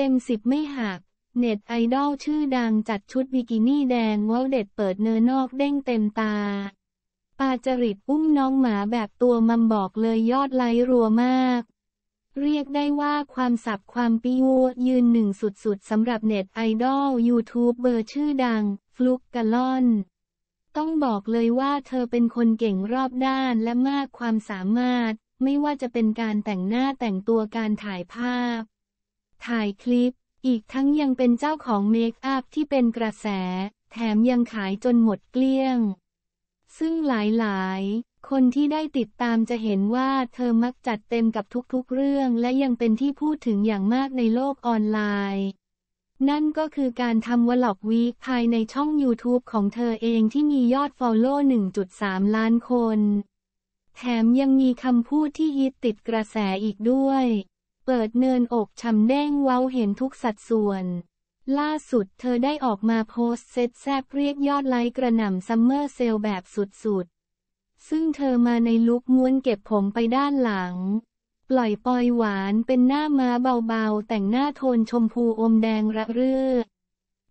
เต็มสิบไม่หัก เน็ตไอดอลชื่อดังจัดชุดบิกินี่แดงวอลเด็ดเปิดเนื้อนอกเด้งเต็มตา ปาจริตอุ้มน้องหมาแบบตัวมัมบอกเลยยอดไลค์รัวมาก เรียกได้ว่าความสับความปิ้วยืนหนึ่งสุดๆสำหรับเน็ตไอดอลยูทูบเบอร์ชื่อดัง ฟลุกกะล่อน ต้องบอกเลยว่าเธอเป็นคนเก่งรอบด้านและมากความสามารถ ไม่ว่าจะเป็นการแต่งหน้าแต่งตัวการถ่ายภาพถ่ายคลิป อีกทั้งยังเป็นเจ้าของเมคอัพที่เป็นกระแส แถมยังขายจนหมดเกลี้ยง ซึ่งหลายๆ คนที่ได้ติดตามจะเห็นว่าเธอมักจัดเต็มกับทุกๆ เรื่อง และยังเป็นที่พูดถึงอย่างมากในโลกออนไลน์ นั่นก็คือการทำวอล็อกวีคภายในช่อง YouTube ของเธอเองที่มียอดฟอลโล่1.3 ล้านคน แถมยังมีคำพูดที่ฮิตติดกระแสอีกด้วยเปิดเนินอกชำแดงเว้าเห็นทุกสัดส่วน ล่าสุดเธอได้ออกมาโพสเซตแซบเรียกยอดไลค์กระหน่ำซัมเมอร์เซลแบบสุดๆ ซึ่งเธอมาในลุคม้วนเก็บผมไปด้านหลัง ปล่อยปอยหวานเป็นหน้าม้าเบาๆแต่งหน้าโทนชมพูอมแดงระเรื่อ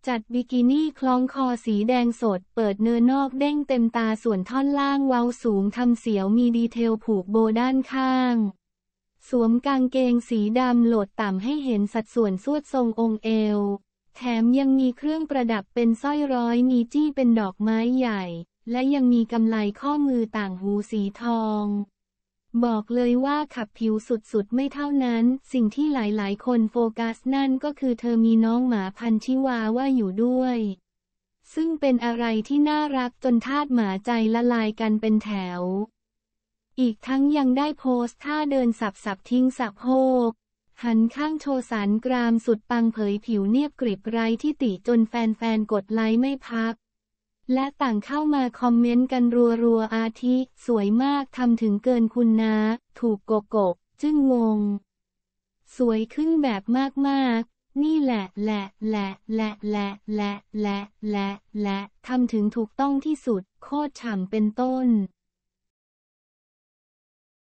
จัดบิกินี่คล้องคอสีแดงสด เปิดเนื้อนอกเด้งเต็มตาส่วนท่อนล่างเว้าสูงทำเสียวมีดีเทลผูกโบด้านข้างสวมกางเกงสีดำโหลดต่ำให้เห็นสัดส่วนสวดทรงองค์เอว แถมยังมีเครื่องประดับเป็นสร้อยร้อย มีจี้เป็นดอกไม้ใหญ่ และยังมีกำไลข้อมือต่างหูสีทอง บอกเลยว่าขับผิวสุดๆ ไม่เท่านั้น สิ่งที่หลายๆ คนโฟกัสนั่นก็คือเธอมีน้องหมาพันชิวาว่าอยู่ด้วย ซึ่งเป็นอะไรที่น่ารักจนทาดหมาใจละลายกันเป็นแถวอีกทั้งยังได้โพสท่าเดินสับสับทิ้งสับโฮกหันข้างโชว์สารกรามสุดปังเผยผิวเนียบกริบไร้ที่ติจนแฟนๆกดไลค์ไม่พัก และต่างเข้ามาคอมเมนต์กันรัวๆอาทิ สวยมากทำถึงเกินคุณนะ ถูกโกโกจึงงง สวยขึ้นแบบมากๆ นี่แหละ แหละแหละแหละแหละแหละแหละแหละแหละทำถึงถูกต้องที่สุด โคตรฉ่ำเป็นต้น